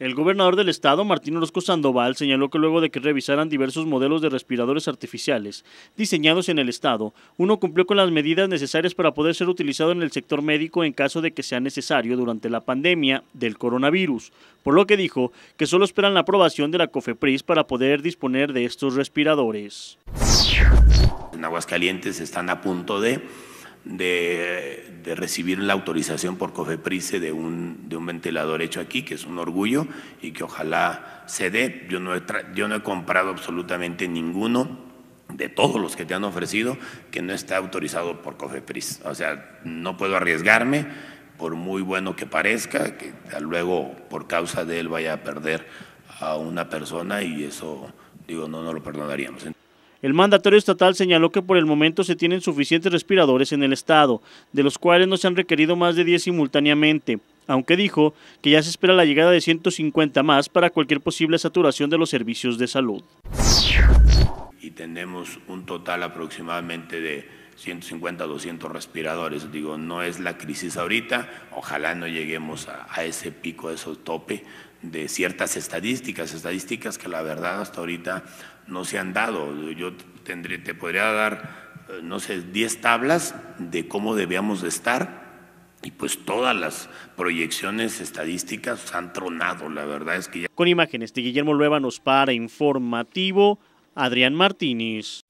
El gobernador del estado, Martín Orozco Sandoval, señaló que luego de que revisaran diversos modelos de respiradores artificiales diseñados en el estado, uno cumplió con las medidas necesarias para poder ser utilizado en el sector médico en caso de que sea necesario durante la pandemia del coronavirus, por lo que dijo que solo esperan la aprobación de la COFEPRIS para poder disponer de estos respiradores. En Aguascalientes están a punto de de, recibir la autorización por COFEPRISE de un, de un ventilador hecho aquí, que es un orgullo y que ojalá se dé. Yo no he, yo no he comprado absolutamente ninguno de todos los que te han ofrecido que no está autorizado por COFEPRIS. O sea, no puedo arriesgarme, por muy bueno que parezca, que luego por causa de él vaya a perder a una persona y eso, digo, no, no lo perdonaríamos. El mandatario estatal señaló que por el momento se tienen suficientes respiradores en el estado, de los cuales no se han requerido más de 10 simultáneamente, aunque dijo que ya se espera la llegada de 150 más para cualquier posible saturación de los servicios de salud. Y tenemos un total aproximadamente de 150, 200 respiradores. Digo, no es la crisis ahorita, ojalá no lleguemos a, ese pico, a ese tope de ciertas estadísticas, estadísticas que la verdad hasta ahorita no se han dado. Yo tendré, te podría dar, eh, no sé, 10 tablas de cómo debíamos estar y pues todas las proyecciones estadísticas han tronado, la verdad es que ya... Con imágenes de Guillermo nos para Informativo, Adrián Martínez.